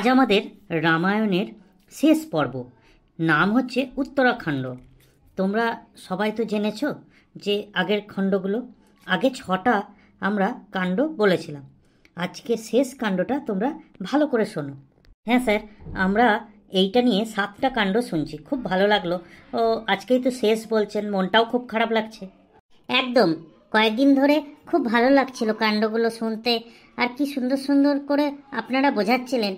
আজ আমাদের রামায়ণের শেষ পর্ব নাম হচ্ছে উত্তরাখণ্ড তোমরা সবাই তো জেনেছ যে আগের খণ্ডগুলো আগে ছটা আমরা কাণ্ড বলেছিলাম আজকে শেষ কাণ্ডটা তোমরা ভালো করে শোনো হ্যাঁ স্যার আমরা এইটা নিয়ে সাতটা কাণ্ড শুনছি খুব ভালো লাগলো ও আজকেই তো শেষ বলছেন মনটাও খুব খারাপ লাগছে একদম কয়েকদিন ধরে খুব ভালো লাগছিল কাণ্ডগুলো শুনতে আর কি সুন্দর সুন্দর করে আপনারা বোঝাচ্ছিলেন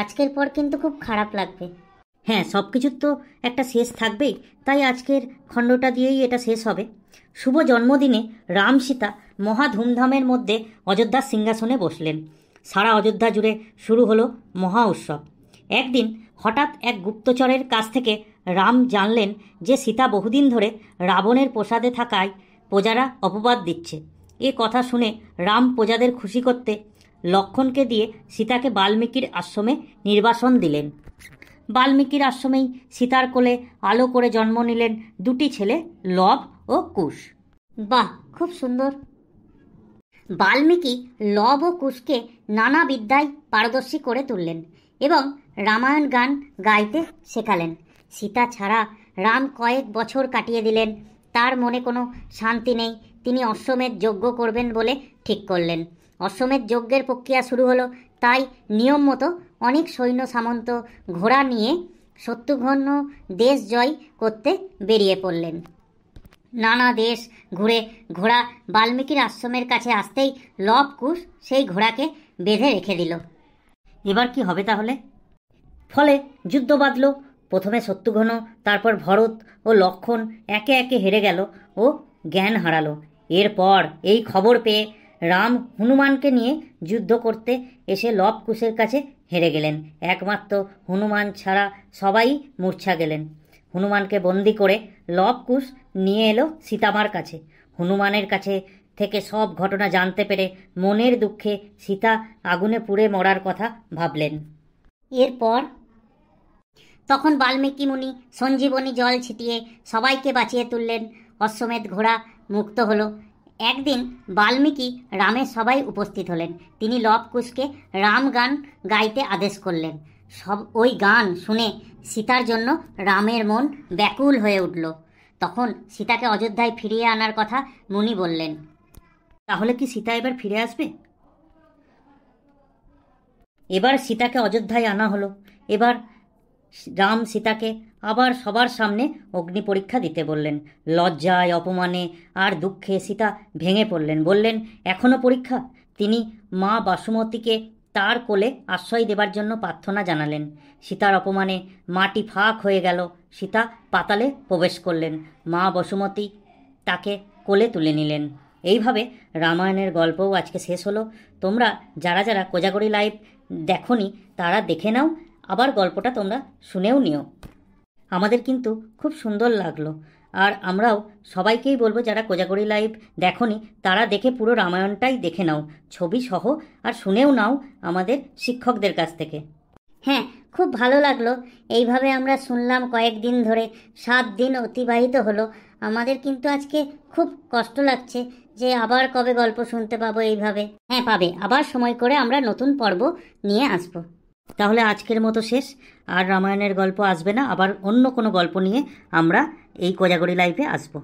আজকের পর কিন্তু খুব খারাপ লাগবে হ্যাঁ সব কিছুর তো একটা শেষ থাকবেই তাই আজকের খণ্ডটা দিয়েই এটা শেষ হবে শুভ জন্মদিনে রাম সীতা মহা ধুমধামের মধ্যে অযোধ্যার সিংহাসনে বসলেন সারা অযোধ্যা জুড়ে শুরু হলো মহা উৎসব একদিন হঠাৎ এক গুপ্তচরের কাছ থেকে রাম জানলেন যে সীতা বহুদিন ধরে রাবণের প্রসাদে থাকায় প্রজারা অপবাদ দিচ্ছে এ কথা শুনে রাম প্রজাদের খুশি করতে লক্ষণকে দিয়ে সীতাকে বাল্মীকির আশ্রমে নির্বাসন দিলেন বাল্মীকির আশ্রমেই সীতার কোলে আলো করে জন্ম নিলেন দুটি ছেলে লব ও কুশ বাহ খুব সুন্দর বাল্মীকি লব ও কুশকে নানা বিদ্যায় পারদর্শী করে তুললেন এবং রামায়ণ গান গাইতে শেখালেন সীতা ছাড়া রাম কয়েক বছর কাটিয়ে দিলেন তার মনে কোনো শান্তি নেই তিনি অশ্বমেধ যজ্ঞ করবেন বলে ঠিক করলেন অশ্বমেধ যজ্ঞের প্রক্রিয়া শুরু হলো তাই নিয়ম মতো অনেক সৈন্য সামন্ত ঘোড়া নিয়ে শত্রুঘ্ন দেশ জয় করতে বেরিয়ে পড়লেন নানা দেশ ঘুরে ঘোড়া বাল্মীকির আশ্রমের কাছে আসতেই লব কুশ সেই ঘোড়াকে বেঁধে রেখে দিল এবার কি হবে তাহলে ফলে যুদ্ধ বাঁধল প্রথমে শত্রুঘ্ন তারপর ভরত ও লক্ষণ একে একে হেরে গেল ও জ্ঞান হারালো এরপর এই খবর পেয়ে রাম হনুমানকে নিয়ে যুদ্ধ করতে এসে লব কুশের কাছে হেরে গেলেন একমাত্র হনুমান ছাড়া সবাই মূর্ছা গেলেন হনুমানকে বন্দি করে লব কুশ নিয়ে এলো সীতামার কাছে হনুমানের কাছে থেকে সব ঘটনা জানতে পেরে মনের দুঃখে সীতা আগুনে পুড়ে মরার কথা ভাবলেন এরপর তখন বাল্মীকি মুনি সঞ্জীবনী জল ছিটিয়ে সবাইকে বাঁচিয়ে তুললেন অশ্বমেধ ঘোড়া মুক্ত হল একদিন বাল্মীকি রামের সবাই উপস্থিত হলেন তিনি লবকুশকে রাম গান গাইতে আদেশ করলেন সব ওই গান শুনে সীতার জন্য রামের মন ব্যাকুল হয়ে উঠল তখন সীতাকে অযোধ্যায় ফিরিয়ে আনার কথা মুনি বললেন তাহলে কি সীতা এবার ফিরে আসবে এবার সীতাকে অযোধ্যায় আনা হলো এবার রাম সীতাকে আবার সবার সামনে অগ্নি পরীক্ষা দিতে বললেন লজ্জায় অপমানে আর দুঃখে সীতা ভেঙে পড়লেন বললেন এখনও পরীক্ষা তিনি মা বাসুমতীকে তার কোলে আশ্রয় দেবার জন্য প্রার্থনা জানালেন সীতার অপমানে মাটি ফাঁক হয়ে গেল সীতা পাতালে প্রবেশ করলেন মা বসুমতী তাকে কোলে তুলে নিলেন এইভাবে রামায়ণের গল্পও আজকে শেষ হলো তোমরা যারা যারা কোজাগরি লাইভ দেখনি তারা দেখে নাও আবার গল্পটা তোমরা শুনেও নিও আমাদের কিন্তু খুব সুন্দর লাগলো আর আমরাও সবাইকেই বলবো যারা কোজাগরি লাইভ দেখনি তারা দেখে পুরো রামায়ণটাই দেখে নাও ছবি সহ আর শুনেও নাও আমাদের শিক্ষকদের কাছ থেকে হ্যাঁ খুব ভালো লাগলো এইভাবে আমরা শুনলাম কয়েকদিন ধরে সাত দিন অতিবাহিত হলো আমাদের কিন্তু আজকে খুব কষ্ট লাগছে যে আবার কবে গল্প শুনতে পাবো এইভাবে হ্যাঁ পাবে আবার সময় করে আমরা নতুন পর্ব নিয়ে আসবো তাহলে আজকের মতো শেষ আর রামায়ণের গল্প আসবে না আবার অন্য কোনো গল্প নিয়ে আমরা এই কোজাগরি লাইফে আসবো